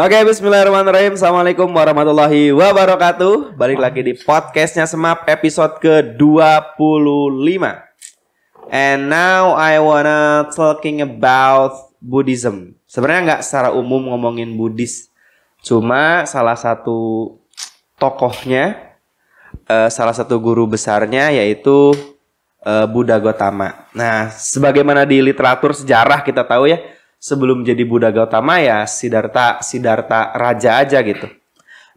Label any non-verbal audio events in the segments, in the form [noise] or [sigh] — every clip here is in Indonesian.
Oke, bismillahirrahmanirrahim. Assalamualaikum warahmatullahi wabarakatuh. Balik lagi di podcastnya Semap episode ke-25. And now I wanna talking about Buddhism. Sebenarnya nggak secara umum ngomongin Buddhis. Cuma salah satu tokohnya, uh, salah satu guru besarnya yaitu uh, Buddha Gautama Nah, sebagaimana di literatur sejarah kita tahu ya, sebelum jadi Buddha Gautama ya Siddhartha Siddhartha raja aja gitu.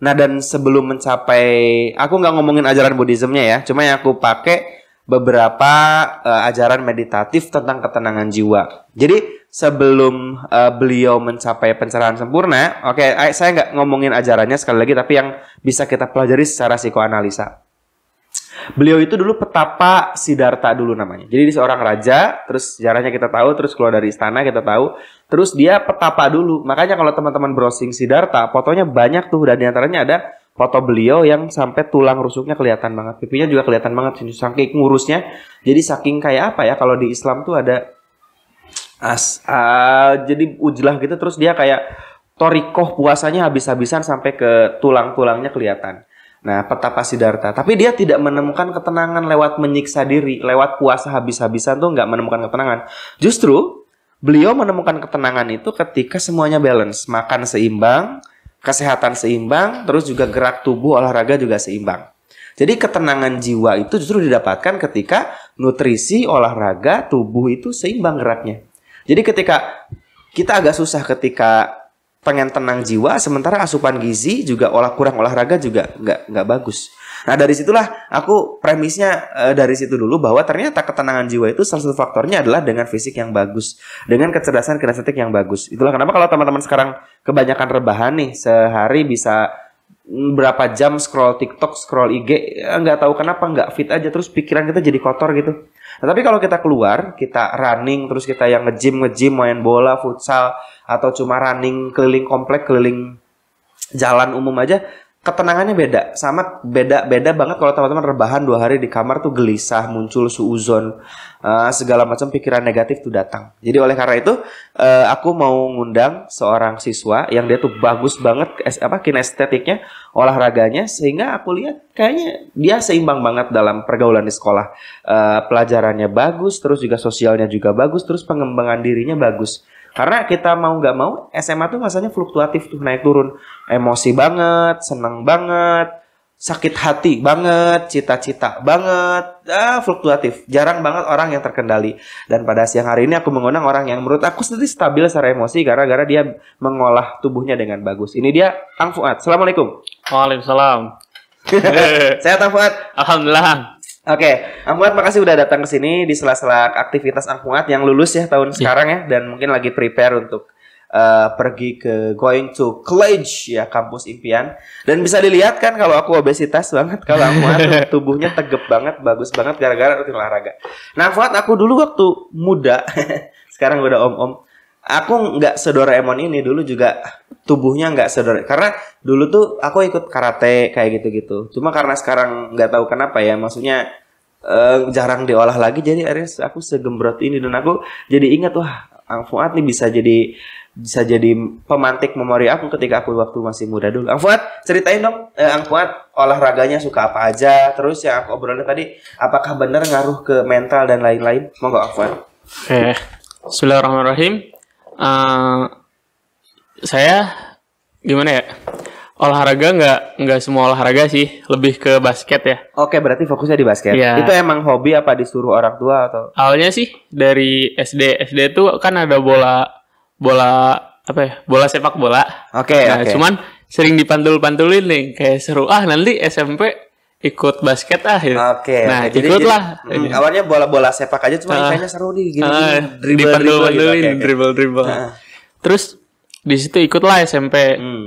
Nah dan sebelum mencapai aku nggak ngomongin ajaran Buddhismnya ya, cuma yang aku pakai beberapa uh, ajaran meditatif tentang ketenangan jiwa. Jadi sebelum uh, beliau mencapai pencerahan sempurna, oke okay, eh, saya nggak ngomongin ajarannya sekali lagi, tapi yang bisa kita pelajari secara psikoanalisa. Beliau itu dulu petapa Sidarta dulu namanya. Jadi dia seorang raja, terus sejarahnya kita tahu, terus keluar dari istana kita tahu. Terus dia petapa dulu. Makanya kalau teman-teman browsing Sidarta, fotonya banyak tuh dan diantaranya ada foto beliau yang sampai tulang rusuknya kelihatan banget. Pipinya juga kelihatan banget saking ngurusnya. Jadi saking kayak apa ya kalau di Islam tuh ada as uh, jadi ujlah gitu terus dia kayak torikoh puasanya habis-habisan sampai ke tulang-tulangnya kelihatan. Nah, peta Pasidarta. Tapi dia tidak menemukan ketenangan lewat menyiksa diri, lewat puasa habis-habisan tuh nggak menemukan ketenangan. Justru beliau menemukan ketenangan itu ketika semuanya balance, makan seimbang, kesehatan seimbang, terus juga gerak tubuh, olahraga juga seimbang. Jadi ketenangan jiwa itu justru didapatkan ketika nutrisi, olahraga, tubuh itu seimbang geraknya. Jadi ketika kita agak susah ketika pengen tenang jiwa sementara asupan gizi juga olah kurang olahraga juga nggak nggak bagus nah dari situlah aku premisnya e, dari situ dulu bahwa ternyata ketenangan jiwa itu salah satu faktornya adalah dengan fisik yang bagus dengan kecerdasan kinestetik yang bagus itulah kenapa kalau teman-teman sekarang kebanyakan rebahan nih sehari bisa berapa jam scroll TikTok, scroll IG, eh, nggak tahu kenapa nggak fit aja terus pikiran kita jadi kotor gitu. Nah, tapi kalau kita keluar, kita running terus kita yang nge-gym, nge-gym, main bola, futsal atau cuma running keliling komplek, keliling jalan umum aja, ketenangannya beda. Sama beda beda banget kalau teman-teman rebahan dua hari di kamar tuh gelisah, muncul suuzon. Eh, segala macam pikiran negatif tuh datang. Jadi oleh karena itu uh, aku mau ngundang seorang siswa yang dia tuh bagus banget apa kinestetiknya, olahraganya sehingga aku lihat kayaknya dia seimbang banget dalam pergaulan di sekolah. Uh, pelajarannya bagus, terus juga sosialnya juga bagus, terus pengembangan dirinya bagus. Karena kita mau nggak mau SMA tuh masanya fluktuatif tuh naik turun, emosi banget, senang banget, sakit hati banget, cita-cita banget, ah, fluktuatif. Jarang banget orang yang terkendali. Dan pada siang hari ini aku mengundang orang yang menurut aku sendiri stabil secara emosi gara-gara dia mengolah tubuhnya dengan bagus. Ini dia Kang Fuad. Assalamualaikum. Waalaikumsalam. Saya [laughs] Kang Fuad. Alhamdulillah. Oke, okay. Angkuat makasih udah datang ke sini di sela-sela aktivitas Angkuat yang lulus ya tahun yeah. sekarang ya dan mungkin lagi prepare untuk uh, pergi ke going to college ya kampus impian dan bisa dilihat kan kalau aku obesitas banget [laughs] kalau aku tubuhnya tegap banget bagus banget gara-gara rutin olahraga. Nah Fuad aku dulu waktu muda [laughs] sekarang udah om-om aku nggak sedoraemon ini dulu juga tubuhnya nggak sedor karena dulu tuh aku ikut karate kayak gitu-gitu cuma karena sekarang nggak tahu kenapa ya maksudnya uh, jarang diolah lagi jadi akhirnya aku segembrot ini dan aku jadi ingat wah Ang Fuad nih bisa jadi bisa jadi pemantik memori aku ketika aku waktu masih muda dulu. Ang ceritain dong, eh, Ang olahraganya suka apa aja, terus yang aku obrolin tadi, apakah benar ngaruh ke mental dan lain-lain? Monggo Ang Fuad. Oke, eh, okay. Bismillahirrahmanirrahim. Uh, saya gimana ya? olahraga nggak nggak semua olahraga sih lebih ke basket ya oke berarti fokusnya di basket ya. itu emang hobi apa disuruh orang tua atau awalnya sih dari SD SD tuh kan ada bola bola apa ya bola sepak bola oke okay, nah, okay. cuman sering dipantul-pantulin nih kayak seru ah nanti SMP ikut basket ah gitu. oke okay, nah okay. ikut jadi, lah hmm, awalnya bola-bola sepak aja cuma uh, ah. kayaknya seru nih gini, uh, gini ah, gitu. dipantul-pantulin gitu. okay, dribble dribble uh. Nah. terus di situ ikutlah SMP hmm.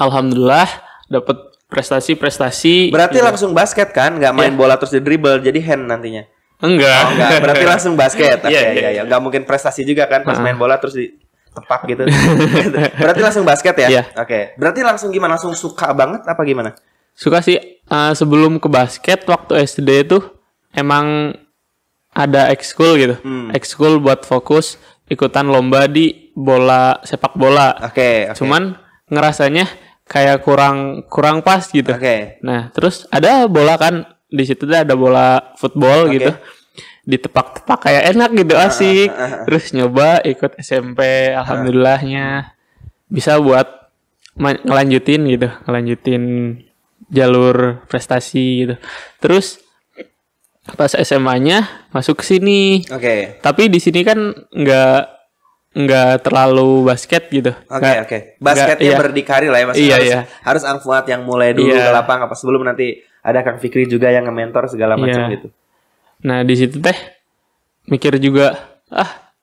alhamdulillah dapat prestasi-prestasi berarti gitu. langsung basket kan nggak main yeah. bola terus di dribble jadi hand nantinya Enggak. Oh, enggak. Berarti langsung basket. [laughs] Iya, iya, iya, iya. Enggak iya. mungkin prestasi juga kan pas uh ah. -huh. main bola terus di tepat gitu. [laughs] Berarti langsung basket ya? Iya. Oke. Okay. Berarti langsung gimana? Langsung suka banget apa gimana? Suka sih. Uh, sebelum ke basket waktu SD itu emang ada ekskul gitu. Hmm. Ekskul buat fokus ikutan lomba di bola sepak bola. Oke. Okay, okay. Cuman ngerasanya kayak kurang kurang pas gitu. Oke. Okay. Nah, terus ada bola kan di situ ada bola football okay. gitu di tepak tepak kayak enak gitu ah, asik. Ah, ah. Terus nyoba ikut SMP, alhamdulillahnya bisa buat ngelanjutin gitu, ngelanjutin jalur prestasi gitu. Terus pas SMA-nya masuk ke sini. Oke. Okay. Tapi di sini kan nggak nggak terlalu basket gitu. Oke okay, oke. Okay. Basketnya berdikari lah ya mas. Iya harus, iya. Harus Ang yang mulai dulu iya. ke lapang apa sebelum nanti ada Kang Fikri juga yang nge-mentor segala iya. macam iya. gitu. Nah di situ teh mikir juga ah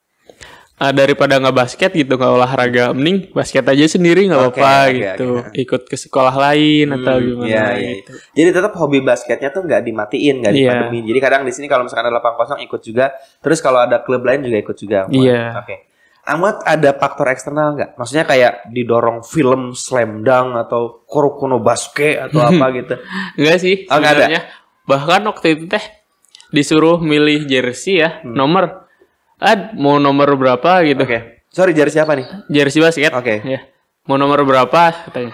ah, daripada nggak basket gitu nggak olahraga mending basket aja sendiri nggak apa-apa okay, okay, gitu okay. ikut ke sekolah lain hmm, atau gimana yeah, yeah. gitu jadi tetap hobi basketnya tuh nggak dimatiin nggak yeah. Iya. jadi kadang di sini kalau misalkan ada lapang kosong ikut juga terus kalau ada klub lain juga ikut juga iya oke okay. Amat ada faktor eksternal nggak? Maksudnya kayak didorong film slam dunk atau kurokono basket atau [laughs] apa gitu? Enggak sih. Oh, sebenarnya. Ada. Bahkan waktu itu teh disuruh milih jersey ya, hmm. nomor. Ad, ah, mau nomor berapa gitu. Oke. Okay. Sorry, jersey apa nih? Jersey basket. Oke. Okay. Ya. Mau nomor berapa katanya.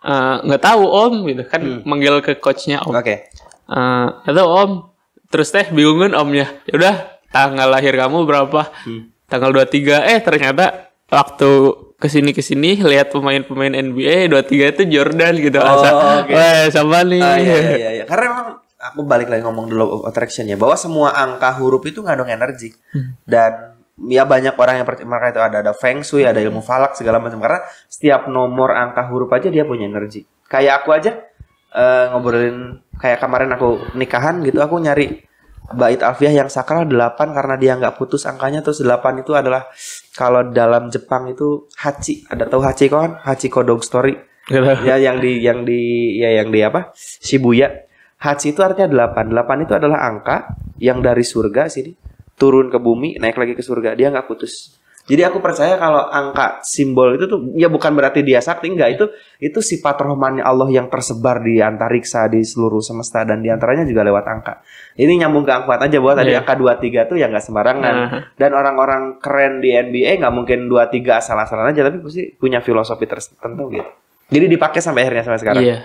Ah, nggak uh, tahu om gitu kan hmm. manggil ke coachnya om. Oke. Okay. Uh, om terus teh bingungin kan, omnya. Ya udah tanggal lahir kamu berapa? Hmm. Tanggal 23 eh ternyata waktu kesini kesini lihat pemain-pemain NBA 23 itu Jordan gitu oh, asa Okay. Wah, sama nih. Uh, iya, iya, iya. Karena emang aku balik lagi ngomong dulu law attraction ya bahwa semua angka huruf itu ngandung energi hmm. dan ya banyak orang yang percaya mereka itu ada ada feng shui ada ilmu hmm. falak segala macam karena setiap nomor angka huruf aja dia punya energi kayak aku aja uh, ngobrolin kayak kemarin aku nikahan gitu aku nyari bait alfiah yang sakral 8 karena dia nggak putus angkanya terus 8 itu adalah kalau dalam Jepang itu hachi ada tahu hachi kan hachi kodog story ya yang di yang di ya yang di apa Shibuya Hats itu artinya 8. 8 itu adalah angka yang dari surga sini turun ke bumi, naik lagi ke surga. Dia nggak putus. Jadi aku percaya kalau angka simbol itu tuh ya bukan berarti dia sakti enggak itu itu sifat rohmannya Allah yang tersebar di antariksa di seluruh semesta dan di antaranya juga lewat angka. Ini nyambung ke angkat aja buat yeah. tadi iya. angka 23 tuh ya nggak sembarangan. Uh nah. -huh. Dan orang-orang keren di NBA nggak mungkin 23 asal-asalan aja tapi pasti punya filosofi tertentu gitu. Jadi dipakai sampai akhirnya sampai sekarang. Iya.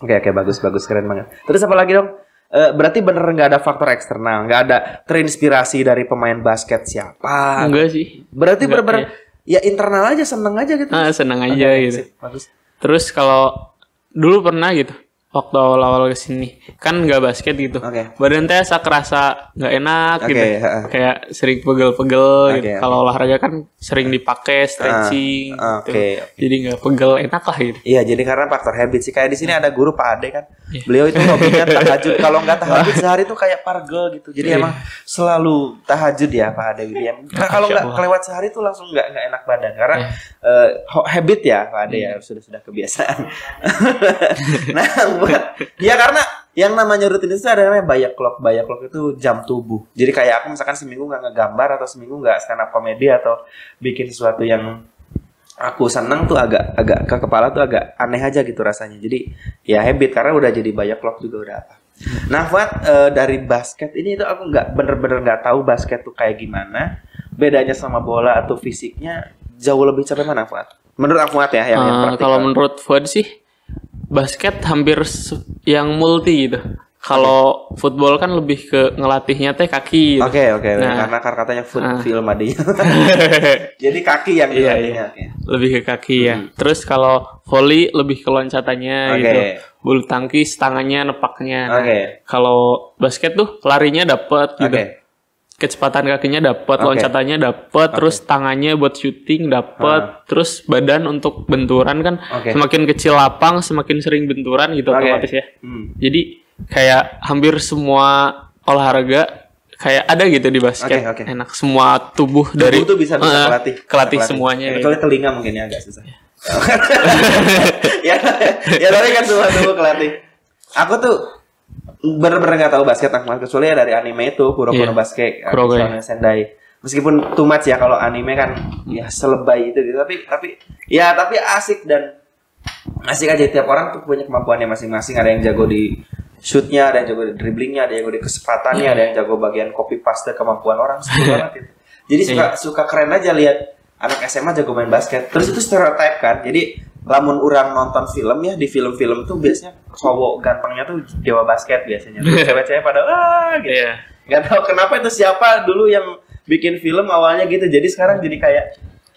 Oke okay, oke okay, bagus bagus keren banget. Terus apa lagi dong? Uh, berarti bener nggak ada faktor eksternal, nggak ada terinspirasi dari pemain basket siapa? Enggak sih. Berarti Enggak, bener-bener ya. ya internal aja seneng aja gitu. Ah, seneng aja okay, gitu. Sip, bagus. Terus kalau dulu pernah gitu, waktu awal-awal kesini kan nggak basket gitu okay. badan teh saya kerasa nggak enak okay, gitu uh. kayak sering pegel-pegel okay, gitu okay. kalau olahraga kan sering dipakai ah, stretching uh, okay, gitu. okay. jadi nggak pegel enak lah gitu iya jadi karena faktor habit sih kayak di sini hmm. ada guru Pak Ade kan Yeah. Beliau itu hobinya [laughs] tahajud. Kalau nggak tahajud sehari itu kayak pargel gitu. Jadi yeah. emang selalu tahajud ya Pak Ade William. Iya. Nah, kalau nggak kelewat sehari itu langsung nggak nggak enak badan karena yeah. Iya. uh, habit ya Pak Ade yeah. ya iya. sudah sudah kebiasaan. [laughs] nah buat ya karena yang namanya rutinitas itu ada namanya bayak clock. Bayak clock itu jam tubuh. Jadi kayak aku misalkan seminggu nggak ngegambar atau seminggu nggak stand up komedi atau bikin sesuatu yang aku seneng tuh agak agak ke kepala tuh agak aneh aja gitu rasanya jadi ya habit karena udah jadi banyak vlog juga udah apa nah buat uh, eh, dari basket ini tuh aku nggak bener-bener nggak tahu basket tuh kayak gimana bedanya sama bola atau fisiknya jauh lebih cerah mana Fuad? Menurut Fuad ya yang, uh, yang eh, Kalau menurut Fuad sih basket hampir yang multi gitu. Kalau football kan lebih ke ngelatihnya teh kaki. Oke oke. Okay, nah, karena kan katanya foot uh, ah. film adinya. [laughs] [laughs] Jadi kaki yang iya, iya. Lebih ke kaki ya. hmm. ya. Terus kalau volley lebih ke loncatannya okay. gitu. Bulu tangkis tangannya nepaknya. Oke. Okay. kalau basket tuh larinya dapat gitu. Okay. Kecepatan kakinya dapat, okay. loncatannya dapat, okay. terus tangannya buat syuting dapat, hmm. Ah. terus badan untuk benturan kan okay. semakin kecil lapang semakin sering benturan gitu okay. otomatis ya. Hmm. Jadi kayak hampir semua olahraga kayak ada gitu di basket. Okay, okay. Enak semua tubuh, dari tubuh tuh bisa bisa kelatih. Kelatih, kelatih semuanya. Kecuali ya. telinga mungkin ya agak susah. [laughs] ya, ya tapi kan semua tubuh kelatih. Aku tuh bener-bener gak tahu basket aku kecuali ya dari anime itu Kuro Kuro yeah. basket misalnya eh, Sendai meskipun too much ya kalau anime kan ya hmm. selebay itu gitu tapi tapi ya tapi asik dan asik aja tiap orang tuh punya kemampuannya masing-masing ada yang jago di shootnya, ada yang jago di dribblingnya, ada yang jago di kesempatannya, yeah. ada yang jago bagian copy paste kemampuan orang. Seru iya. banget Jadi iya. suka yeah. suka keren aja lihat anak SMA jago main basket. Terus itu stereotype kan. Jadi lamun orang nonton film ya di film-film tuh biasanya cowok gantengnya tuh dewa basket biasanya. [laughs] Cewek-cewek pada ah gitu. Yeah. Gak tahu kenapa itu siapa dulu yang bikin film awalnya gitu. Jadi sekarang jadi kayak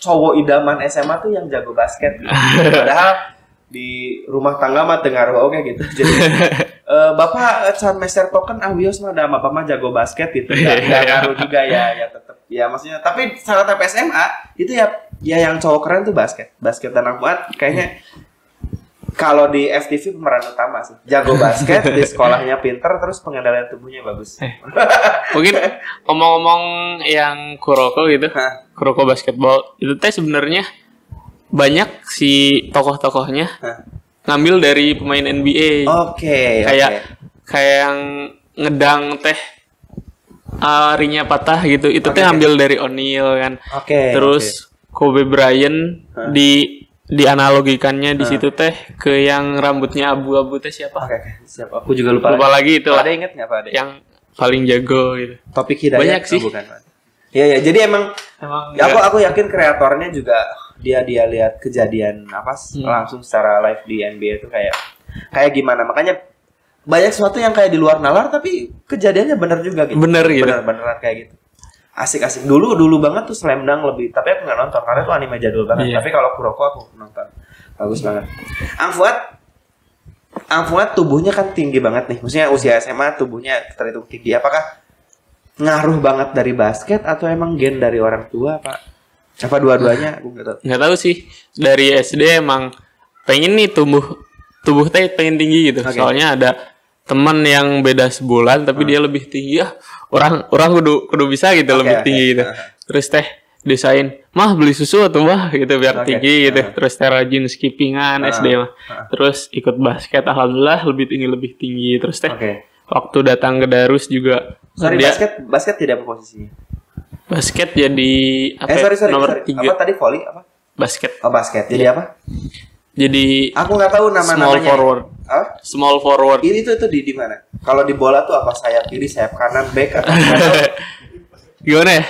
cowok idaman SMA tuh yang jago basket. Gitu. [laughs] Padahal di rumah tangga mah dengar oke okay, gitu jadi [laughs] e, bapak san eh, master token ambios ah, mah ada bapak mah jago basket gitu ya ngaruh juga ya ya tetap ya maksudnya tapi syarat PSMA itu ya ya yang cowok keren tuh basket basket tanah buat kayaknya kalau di FTV pemeran utama sih jago basket di sekolahnya pinter terus pengendalian tubuhnya bagus eh, mungkin [laughs] omong-omong yang kuroko gitu kuroko basketball itu teh sebenarnya banyak si tokoh-tokohnya ngambil dari pemain NBA. Oke. Okay, kayak okay. kayak yang ngedang teh arinya ah, patah gitu. Itu okay, teh ngambil dari O'Neal kan. Oke. Okay, Terus okay. Kobe Bryant huh? di dianalogikannya huh? di situ teh ke yang rambutnya abu-abu teh siapa? Oke, okay, siapa? Aku juga lupa. Lupa lagi, itu. Ada inget nggak Pak Yang paling jago gitu. Topik hidayat. Banyak sih. Oh, bukan, Ya ya, jadi emang emang ya, aku aku yakin kreatornya juga dia dia lihat kejadian apa hmm. langsung secara live di NBA itu kayak kayak gimana makanya banyak sesuatu yang kayak di luar nalar tapi kejadiannya bener juga gitu bener gitu bener beneran kayak gitu asik-asik dulu dulu banget tuh slam dunk lebih tapi aku nggak nonton karena itu anime jadul banget yeah. tapi kalau Kuroko aku nonton bagus hmm. banget Angfuat Angfuat tubuhnya kan tinggi banget nih maksudnya usia SMA tubuhnya terhitung tinggi apakah ngaruh banget dari basket atau emang gen dari orang tua pak apa dua-duanya? nggak gak tahu. sih. Dari SD emang pengen nih tumbuh tubuh teh pengen tinggi gitu. Okay. Soalnya ada teman yang beda sebulan tapi hmm. dia lebih tinggi ah orang orang kudu kudu bisa gitu okay, lebih tinggi okay. gitu ah. terus teh desain mah beli susu atau mah gitu biar okay. tinggi gitu uh. terus teh rajin skippingan uh. SD mah terus ikut basket alhamdulillah lebih tinggi lebih tinggi terus teh okay. waktu datang ke Darus juga sorry dia, basket basket tidak apa posisinya Basket jadi apa? Eh, ya? sorry, sorry, nomor sorry. tiga. Apa tadi volley apa? Basket. Oh basket. Jadi yeah. apa? Jadi aku nggak tahu nama namanya. Small forward. Huh? Small forward. Ini tuh itu di di mana? Kalau di bola tuh apa sayap kiri, sayap kanan, back atau [laughs] Gimana ya?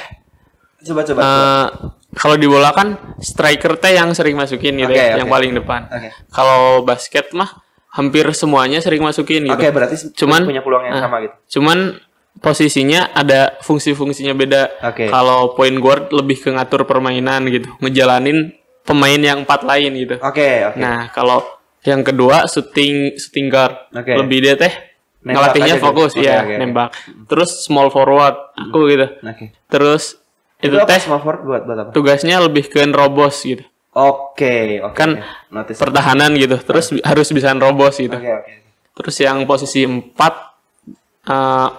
Coba coba. Uh, kalau di bola kan striker teh yang sering masukin gitu, okay, ya, okay. yang paling depan. Okay. Kalau basket mah hampir semuanya sering masukin gitu. Oke, okay, berarti cuman punya peluang yang uh, sama gitu. Cuman posisinya ada fungsi-fungsinya beda. Okay. Kalau point guard lebih ke ngatur permainan gitu, ngejalanin pemain yang empat lain gitu. Oke, okay, Okay. Nah, kalau yang kedua shooting shooting guard. Okay. Lebih dia teh ngelatihnya fokus okay, ya, okay, okay, nembak. Okay. Hmm. Terus small forward aku hmm. gitu. Okay. Terus itu, itu teh small forward buat buat apa? Tugasnya lebih ke nrobos gitu. Oke, okay, okay, kan okay. pertahanan gitu. Terus okay. Hmm. harus bisa nrobos gitu. Okay, okay. Terus yang posisi empat uh,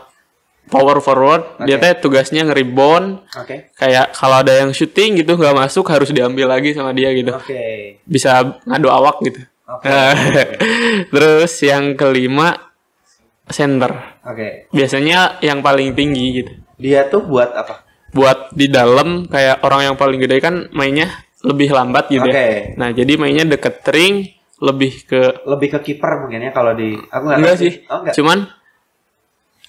power forward okay. dia teh tugasnya ngeribon okay. kayak kalau ada yang syuting gitu nggak masuk harus diambil lagi sama dia gitu okay. bisa ngadu awak gitu okay. [laughs] terus yang kelima center okay. biasanya yang paling tinggi gitu dia tuh buat apa buat di dalam kayak orang yang paling gede kan mainnya lebih lambat gitu okay. ya nah jadi mainnya deket ring lebih ke lebih ke kiper mungkin ya kalau di aku enggak, enggak sih oh, enggak. cuman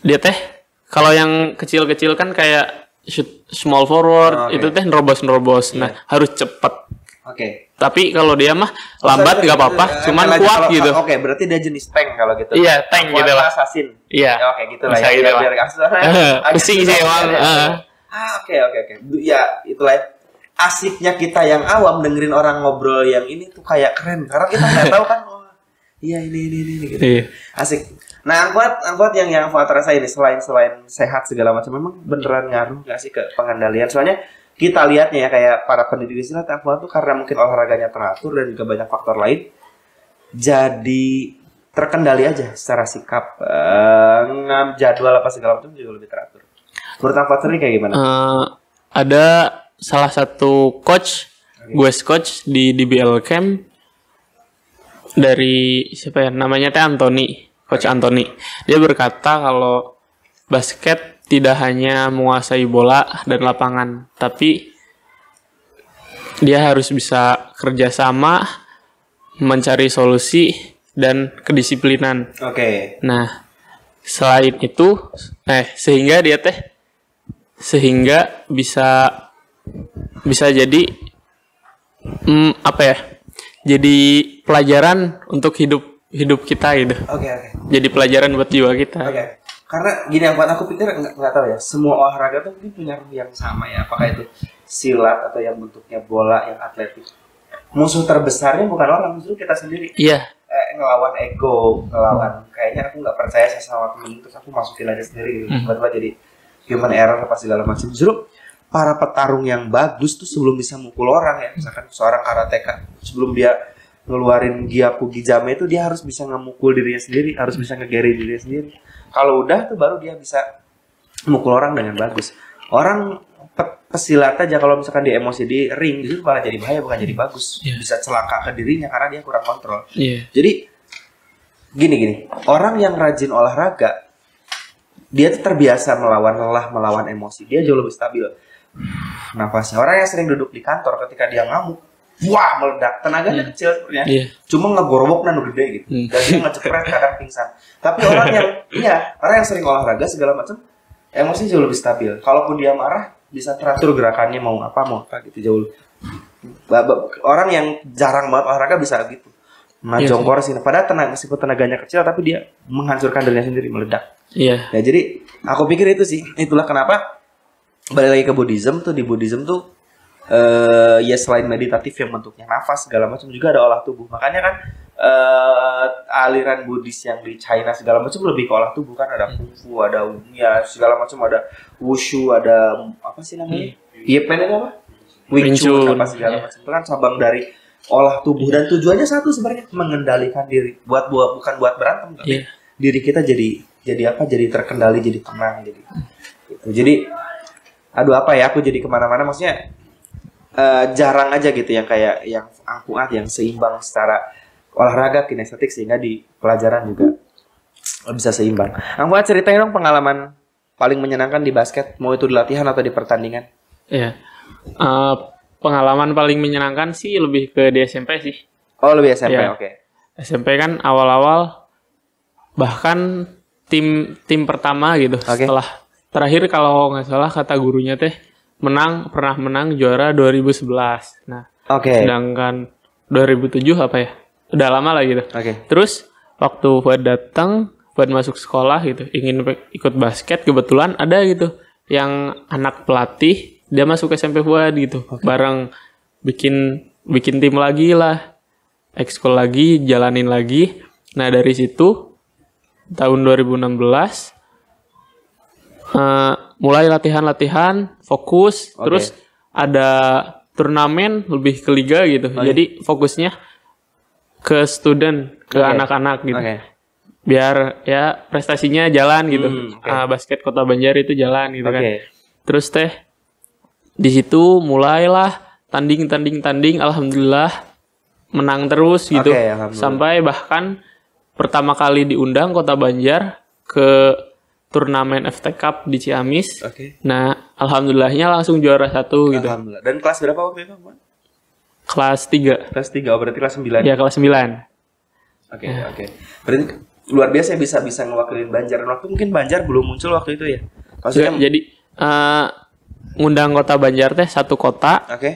dia teh kalau yang kecil-kecil kan kayak shoot small forward oh, okay. itu teh nerobos-nerobos. Yeah. Nah, iya. harus cepet Oke. Okay. Tapi kalau dia mah oh, lambat nggak gitu apa-apa, cuman kuat kalau, gitu. Oh, oke, okay, berarti dia jenis tank kalau gitu. Iya, tank gitu lah. Assassin. Iya. Ya, oke, gitu lah. Ya, gitu biar [laughs] Pusing sih emang. Ah. ah, oke oke oke. Ya, itulah ya. asiknya kita yang awam dengerin orang ngobrol yang ini tuh kayak keren karena kita nggak tahu kan [laughs] oh, iya ini ini ini, ini gitu. Iya. Asik. Nah, angkot, angkot yang yang Fuad rasa ini selain selain sehat segala macam, memang beneran ngaruh nggak sih ke pengendalian? Soalnya kita lihatnya ya kayak para pendiri silat angkot tuh karena mungkin olahraganya teratur dan juga banyak faktor lain, jadi terkendali aja secara sikap, uh, jadwal apa segala macam juga lebih teratur. Menurut angkot ini kayak gimana? Uh, ada salah satu coach, okay. gue coach di DBL Camp dari siapa ya namanya teh Anthony Coach Anthony. Dia berkata kalau basket tidak hanya menguasai bola dan lapangan, tapi dia harus bisa kerjasama, mencari solusi, dan kedisiplinan. Oke. Okay. Nah, selain itu, eh sehingga dia teh sehingga bisa bisa jadi hmm, apa ya? Jadi pelajaran untuk hidup hidup kita gitu. Oke okay, oke. Okay. Jadi pelajaran buat jiwa kita. Oke. Okay. Karena gini yang buat aku pikir nggak nggak tahu ya. Semua olahraga tuh mungkin punya yang sama ya. Apakah itu silat atau yang bentuknya bola yang atletik. Musuh terbesarnya bukan orang, musuh kita sendiri. Iya. Yeah. ngelawan ego, ngelawan kayaknya aku nggak percaya saya sama temen terus aku masukin aja sendiri gitu. Mm. tiba jadi human error apa segala macam. Justru para petarung yang bagus tuh sebelum bisa mukul orang ya, misalkan seorang karateka sebelum dia ngeluarin giapu gijame itu dia harus bisa ngemukul dirinya sendiri, harus bisa ngegeri dirinya sendiri. Kalau udah tuh baru dia bisa mukul orang dengan bagus. Orang pe pesilat aja kalau misalkan di emosi di ring itu malah jadi bahaya bukan jadi bagus. Yeah. Bisa celaka ke dirinya karena dia kurang kontrol. Yeah. Jadi gini gini, orang yang rajin olahraga dia tuh terbiasa melawan lelah, melawan emosi. Dia jauh lebih stabil. Nafasnya orang yang sering duduk di kantor ketika dia ngamuk, wah meledak tenaganya hmm. kecil sebenarnya yeah. cuma ngegorobok nanu gede gitu hmm. dan dia ngecepret [laughs] kadang pingsan tapi orang yang ya orang yang sering olahraga segala macam emosi jauh lebih stabil kalaupun dia marah bisa teratur gerakannya mau apa mau apa gitu jauh orang yang jarang banget olahraga bisa gitu nah yeah, jongkor sih padahal tenaga meskipun tenaganya kecil tapi dia menghancurkan dirinya sendiri meledak iya yeah. ya jadi aku pikir itu sih itulah kenapa balik lagi ke Buddhism tuh di Buddhism tuh uh, ya selain meditatif yang bentuknya nafas segala macam juga ada olah tubuh makanya kan uh, aliran Buddhis yang di China segala macam lebih ke olah tubuh kan ada hmm. kungfu ada ya segala macam ada wushu ada apa sih namanya hmm. Yep, Pen apa Wing Chun segala iya. macam itu kan cabang dari olah tubuh dan tujuannya satu sebenarnya mengendalikan diri buat buat bukan buat berantem tapi yeah. diri kita jadi jadi apa jadi terkendali jadi tenang jadi gitu. jadi aduh apa ya aku jadi kemana-mana maksudnya uh, jarang aja gitu yang kayak yang akurat yang seimbang secara olahraga kinestetik sehingga di pelajaran juga bisa seimbang. Akuat ceritain dong pengalaman paling menyenangkan di basket, mau itu di latihan atau di pertandingan. Iya. Uh, pengalaman paling menyenangkan sih lebih ke di SMP sih. Oh, lebih SMP. Ya. Oke. Okay. SMP kan awal-awal bahkan tim tim pertama gitu okay. setelah terakhir kalau nggak salah kata gurunya teh menang pernah menang juara 2011. Nah, okay. sedangkan 2007 apa ya? Udah lama lah gitu. Okay. Terus waktu Fuad datang, Fuad masuk sekolah gitu, ingin ikut basket kebetulan ada gitu yang anak pelatih dia masuk SMP Fuad gitu. Okay. Bareng bikin bikin tim lagi lah. Ekskul lagi, jalanin lagi. Nah, dari situ tahun 2016 uh, mulai latihan-latihan fokus okay. terus ada turnamen lebih ke liga gitu okay. jadi fokusnya ke student ke anak-anak okay. gitu okay. biar ya prestasinya jalan gitu hmm, okay. uh, basket kota Banjar itu jalan gitu okay. kan terus teh di situ mulailah tanding tanding tanding alhamdulillah menang terus gitu okay, sampai bahkan pertama kali diundang kota Banjar ke turnamen FT Cup di Ciamis. Oke. Okay. Nah, alhamdulillahnya langsung juara satu gitu. Alhamdulillah. Dan kelas berapa waktu itu, Kelas tiga. Kelas tiga. oh, berarti kelas sembilan. Iya, kelas sembilan. Oke, iya. oke. Berarti luar biasa ya bisa bisa ngewakilin Banjar. Waktu mungkin Banjar belum muncul waktu itu ya. Maksudnya ya, jadi uh, ngundang kota Banjar teh satu kota. Oke. Okay.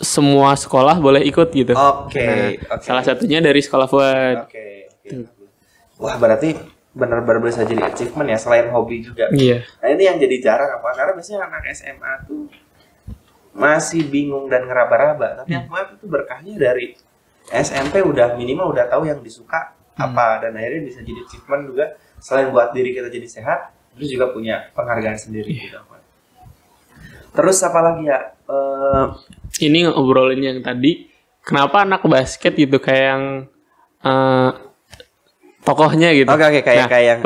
Semua sekolah boleh ikut gitu. Oke. Okay, nah, okay. Salah satunya dari sekolah Fuad. Oke. Okay, okay. Wah berarti benar-benar bisa jadi achievement ya selain hobi juga. Iya. Nah ini yang jadi jarang apa karena biasanya anak SMA tuh masih bingung dan ngeraba-raba. Tapi hmm. yang kemarin itu berkahnya dari SMP udah minimal udah tahu yang disuka hmm. apa dan akhirnya bisa jadi achievement juga selain buat diri kita jadi sehat, terus juga punya penghargaan sendiri Iya. gitu. Terus apa lagi ya? Uh, ini ngobrolin yang tadi, kenapa anak basket gitu kayak yang uh, tokohnya gitu. Oke okay, oke okay, kayak nah, kayak yang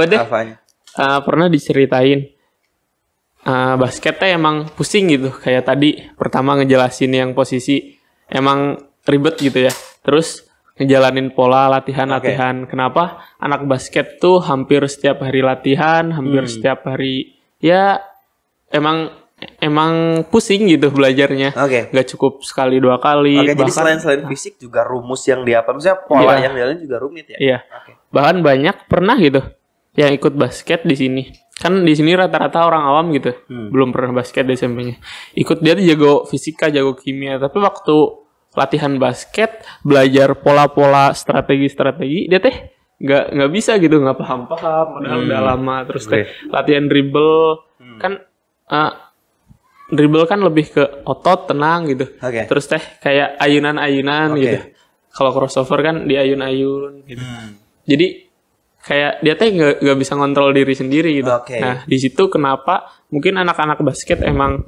uh, pernah diceritain uh, basketnya emang pusing gitu kayak tadi pertama ngejelasin yang posisi emang ribet gitu ya. Terus ngejalanin pola latihan-latihan. Okay. Kenapa anak basket tuh hampir setiap hari latihan, hampir hmm. setiap hari ya emang emang pusing gitu belajarnya. Oke. Okay. Gak cukup sekali dua kali. Oke. Okay, bahkan, jadi selain selain fisik juga rumus yang diapa, misalnya pola yeah. yang jalan juga rumit ya. Iya. Yeah. Okay. Bahkan banyak pernah gitu yang ikut basket di sini. Kan di sini rata-rata orang awam gitu, hmm. belum pernah basket di smp Ikut dia tuh jago fisika, jago kimia, tapi waktu latihan basket, belajar pola-pola, strategi-strategi, dia teh nggak nggak bisa gitu, nggak paham-paham, padahal hmm. udah lama. Terus teh latihan dribble, hmm. kan uh, dribble kan lebih ke otot tenang gitu. Okay. Terus teh kayak ayunan-ayunan okay. gitu. Kalau crossover kan diayun-ayun gitu. Hmm jadi kayak dia teh gak, gak bisa ngontrol diri sendiri gitu. Okay. Nah di situ kenapa mungkin anak-anak basket emang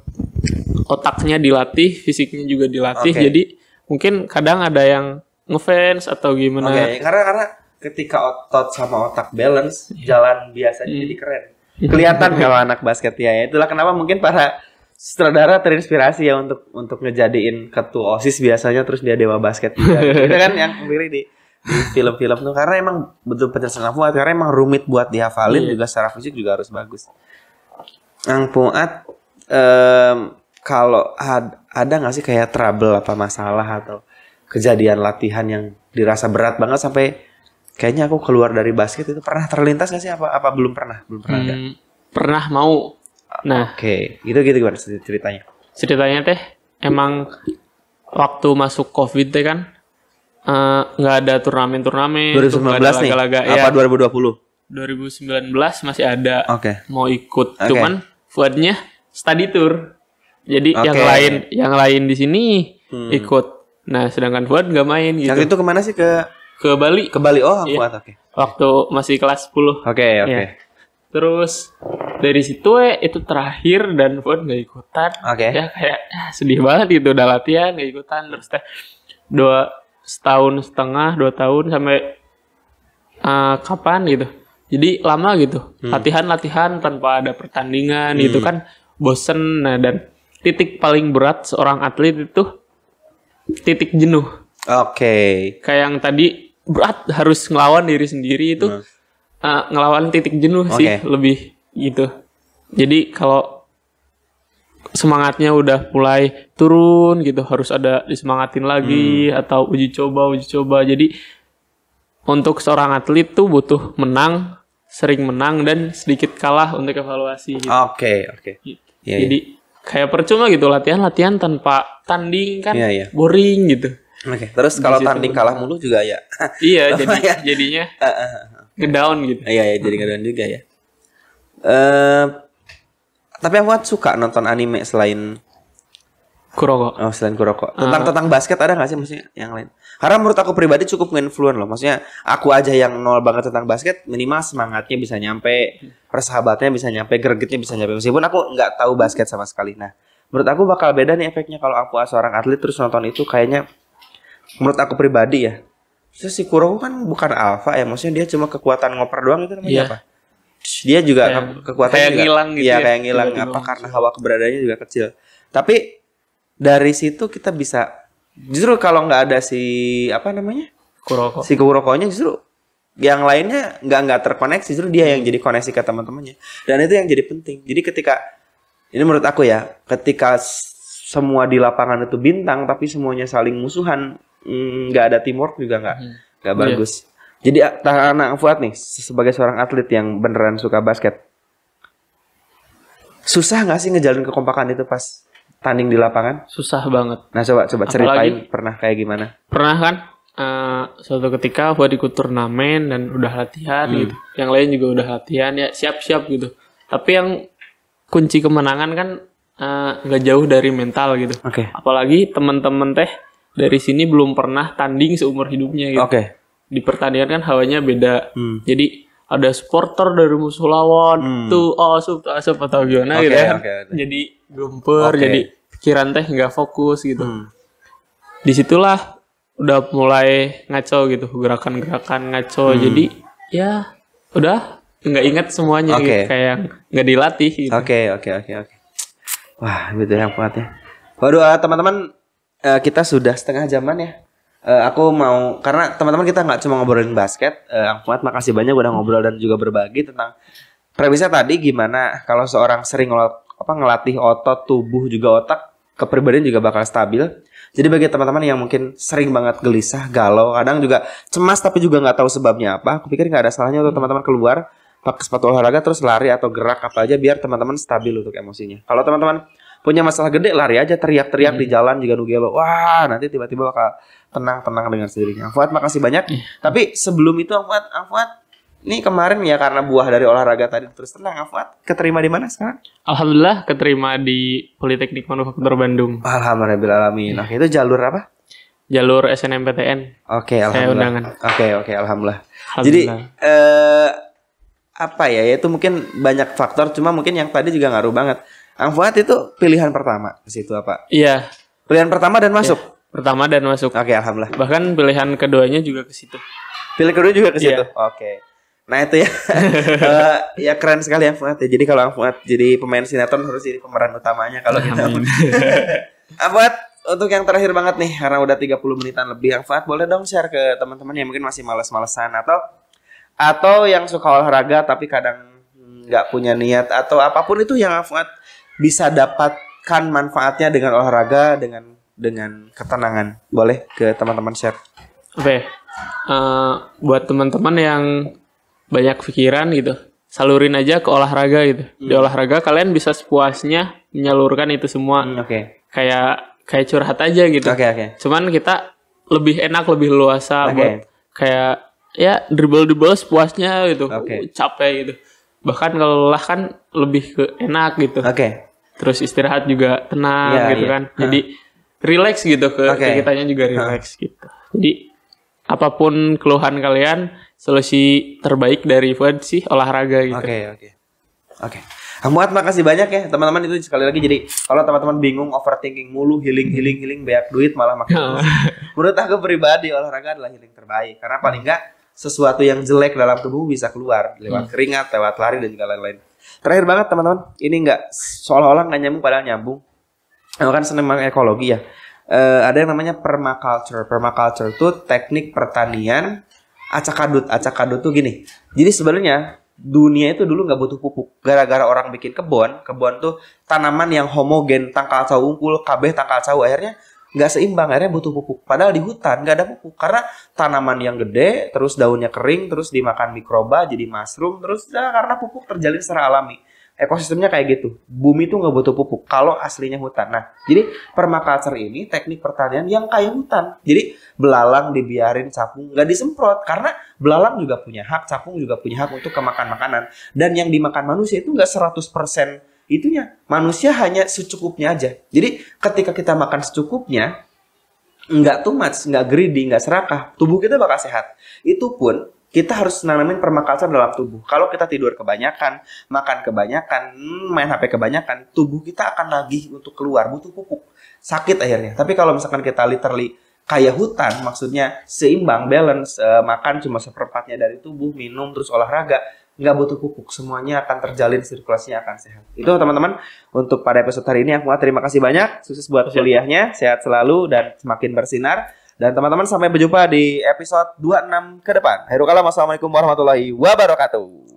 otaknya dilatih, fisiknya juga dilatih. Okay. Jadi mungkin kadang ada yang ngefans atau gimana. okay. karena karena ketika otot sama otak balance iya. jalan biasanya yeah. jadi keren. Kelihatan kalau anak basket ya, ya. Itulah kenapa mungkin para sutradara terinspirasi ya untuk untuk ngejadiin ketua osis biasanya terus dia dewa basket [laughs] Itu kan yang mirip di film-film tuh karena emang betul penjelasan Fuad karena emang rumit buat dihafalin yeah. juga secara fisik juga harus bagus. Ang Fuad um, kalau had, ada nggak sih kayak trouble apa masalah atau kejadian latihan yang dirasa berat banget sampai kayaknya aku keluar dari basket itu pernah terlintas gak sih apa apa belum pernah belum pernah hmm, pernah mau nah oke okay. itu gitu gimana ceritanya ceritanya teh emang waktu masuk covid teh kan Eh, nggak uh, ada turnamen-turnamen 2019 nih laga -laga, apa ya. 2020 2019 masih ada okay. mau ikut okay. cuman buatnya study tour jadi okay. yang lain yang lain di sini hmm. ikut nah sedangkan Fuad nggak main gitu yang itu kemana sih ke ke Bali ke Bali oh aku ya. oke okay. waktu masih kelas 10 oke okay, iya. oke okay. ya. terus dari situ eh, itu terakhir dan Fuad nggak ikutan okay. ya kayak ah, sedih banget itu udah latihan nggak ikutan terus teh dua setahun setengah dua tahun sampai uh, kapan gitu jadi lama gitu hmm. latihan latihan tanpa ada pertandingan hmm. itu kan bosen nah dan titik paling berat seorang atlet itu titik jenuh oke okay. kayak yang tadi berat harus ngelawan diri sendiri itu hmm. uh, ngelawan titik jenuh okay. sih lebih gitu jadi kalau semangatnya udah mulai turun gitu harus ada disemangatin lagi hmm. atau uji coba uji coba jadi untuk seorang atlet tuh butuh menang sering menang dan sedikit kalah untuk evaluasi gitu. oke okay, oke okay. gitu. yeah, iya. jadi yeah. kayak percuma gitu latihan latihan tanpa tanding kan yeah, yeah. boring gitu oke okay. terus kalau tanding kalah mulu juga ya [laughs] iya jadi ya? jadinya ngedown gitu iya yeah, yeah, jadi ngedown juga ya uh, tapi aku kan suka nonton anime selain Kuroko. Oh, selain Kuroko. Ah. Tentang uh. tentang basket ada gak sih maksudnya yang lain? Karena menurut aku pribadi cukup nginfluen loh. Maksudnya aku aja yang nol banget tentang basket, minimal semangatnya bisa nyampe, persahabatnya bisa nyampe, gregetnya bisa nyampe. Meskipun aku nggak tahu basket sama sekali. Nah, menurut aku bakal beda nih efeknya kalau aku seorang atlet terus nonton itu kayaknya menurut aku pribadi ya. Terus si Kuroko kan bukan alfa ya, maksudnya dia cuma kekuatan ngoper doang itu namanya yeah. apa? dia juga kayak, kekuatannya kayak juga, ngilang gitu ya, ya kayak ngilang tiba -tiba apa karena hawa keberadaannya juga kecil tapi dari situ kita bisa justru kalau nggak ada si apa namanya kuroko si kurokonya justru yang lainnya nggak nggak terkoneksi justru dia yang jadi koneksi ke teman-temannya dan itu yang jadi penting jadi ketika ini menurut aku ya ketika semua di lapangan itu bintang tapi semuanya saling musuhan mm, nggak ada teamwork juga nggak hmm. nggak hmm. bagus yeah. Jadi anak Fuad nih sebagai seorang atlet yang beneran suka basket. Susah nggak sih ngejalin kekompakan itu pas tanding di lapangan? Susah banget. Nah coba coba ceritain Apalagi, pernah kayak gimana? Pernah kan? Uh, suatu ketika Fuad ikut turnamen dan udah latihan hmm. gitu. Yang lain juga udah latihan ya siap-siap gitu. Tapi yang kunci kemenangan kan eh, nggak uh, jauh dari mental gitu. Okay. Apalagi temen-temen teh dari sini belum pernah tanding seumur hidupnya gitu. Oke. Okay di pertandingan kan hawanya beda. Hmm. Jadi ada supporter dari musuh lawan hmm. tuh asup oh, tuh ah, asup atau gimana okay, gitu ya. Okay. Jadi gemper, okay. jadi pikiran teh nggak fokus gitu. Hmm. Disitulah udah mulai ngaco gitu gerakan-gerakan ngaco. Hmm. Jadi ya udah nggak ingat semuanya okay. gitu kayak nggak dilatih. Oke gitu. oke okay, oke oke. Wah, betul yang kuat ya. Waduh, eh, teman-teman, eh, kita sudah setengah jaman ya uh, aku mau karena teman-teman kita nggak cuma ngobrolin basket. Uh, makasih banyak udah ngobrol dan juga berbagi tentang premisnya tadi gimana kalau seorang sering ngelat, apa ngelatih otot, tubuh juga otak, kepribadian juga bakal stabil. Jadi bagi teman-teman yang mungkin sering banget gelisah, galau, kadang juga cemas tapi juga nggak tahu sebabnya apa, aku pikir nggak ada salahnya untuk teman-teman keluar pakai sepatu olahraga terus lari atau gerak apa aja biar teman-teman stabil untuk emosinya. Kalau teman-teman punya masalah gede lari aja teriak-teriak hmm. di iya. jalan juga nugelo wah nanti tiba-tiba bakal tenang-tenang dengan sendirinya Fuad makasih banyak hmm. tapi sebelum itu Fuad ah, Fuad ini kemarin ya karena buah dari olahraga tadi terus tenang ah, Fuad keterima di mana sekarang Alhamdulillah keterima di Politeknik Manufaktur Bandung Alhamdulillah alamin hmm. Iya. Nah itu jalur apa jalur SNMPTN oke okay, alhamdulillah oke oke okay, oke okay, alhamdulillah. alhamdulillah jadi eh, apa ya, ya itu mungkin banyak faktor cuma mungkin yang tadi juga ngaruh banget Amfuat itu pilihan pertama ke situ apa? Iya. Pilihan pertama dan iya, masuk. Ya, Pertama dan masuk. Oke, alhamdulillah. Bahkan pilihan keduanya juga ke situ. pilih kedua juga ke iya. situ. Ya. Oke. Nah itu ya, uh, [laughs] ya keren sekali Amfuat Fuad. Ya. Jadi kalau Amfuat jadi pemain sinetron harus jadi pemeran utamanya kalau kita. Amfuat [laughs] untuk yang terakhir banget nih karena udah 30 menitan lebih Fuad boleh dong share ke teman-teman yang mungkin masih malas malesan atau atau yang suka olahraga tapi kadang nggak punya niat atau apapun itu yang Fuad bisa dapatkan manfaatnya dengan olahraga dengan dengan ketenangan. Boleh ke teman-teman share. Oke. Okay. Uh, eh, buat teman-teman yang banyak pikiran gitu, salurin aja ke olahraga gitu. Hmm. Di olahraga kalian bisa sepuasnya menyalurkan itu semua. Hmm, Oke. Okay. Kayak kayak curhat aja gitu. Oke, okay, oke. Okay. Cuman kita lebih enak, lebih luasa okay. buat kayak ya dribble-dribble sepuasnya gitu. Okay. Capek gitu. Bahkan kalau lelah kan lebih ke enak gitu. Oke. Okay terus istirahat juga tenang yeah, gitu yeah. kan jadi relax gitu ke, okay. kitanya juga relax huh. gitu jadi apapun keluhan kalian solusi terbaik dari Fuad sih olahraga gitu oke oke oke okay. Muat makasih banyak ya teman-teman itu sekali lagi jadi kalau teman-teman bingung overthinking mulu healing healing healing banyak duit malah makin [laughs] oh. menurut aku pribadi olahraga adalah healing terbaik karena paling enggak sesuatu yang jelek dalam tubuh bisa keluar lewat hmm. keringat lewat lari dan juga lain-lain Terakhir banget teman-teman, ini nggak seolah-olah nggak nyambung padahal nyambung. Aku kan seneng ekologi ya. E, ada yang namanya permaculture. Permaculture itu teknik pertanian acak adut. Acak adut tuh gini. Jadi sebenarnya dunia itu dulu nggak butuh pupuk. Gara-gara orang bikin kebun, kebun tuh tanaman yang homogen, tangkal sawu unggul, kabeh tangkal sawu akhirnya nggak seimbang akhirnya butuh pupuk padahal di hutan nggak ada pupuk karena tanaman yang gede, terus daunnya kering, terus dimakan mikroba jadi mushroom, terus ya karena pupuk terjalin secara alami. Ekosistemnya kayak gitu. Bumi itu nggak butuh pupuk kalau aslinya hutan. Nah, jadi permaculture ini teknik pertanian yang kayak hutan. Jadi belalang dibiarin capung nggak disemprot karena belalang juga punya hak, capung juga punya hak untuk kemakan makanan. Dan yang dimakan manusia itu nggak 100% itunya. Manusia hanya secukupnya aja. Jadi ketika kita makan secukupnya, nggak too much, nggak greedy, nggak serakah, tubuh kita bakal sehat. Itu pun kita harus nanamin permaculture dalam tubuh. Kalau kita tidur kebanyakan, makan kebanyakan, hmm, main HP kebanyakan, tubuh kita akan lagi untuk keluar, butuh pupuk. Sakit akhirnya. Tapi kalau misalkan kita literally kayak hutan, maksudnya seimbang, balance, uh, makan cuma seperempatnya dari tubuh, minum, terus olahraga, nggak butuh pupuk semuanya akan terjalin sirkulasinya akan sehat itu teman-teman untuk pada episode hari ini aku mau terima kasih banyak sukses buat kuliahnya sehat selalu dan semakin bersinar dan teman-teman sampai berjumpa di episode 26 ke depan Hairul kalam wassalamualaikum warahmatullahi wabarakatuh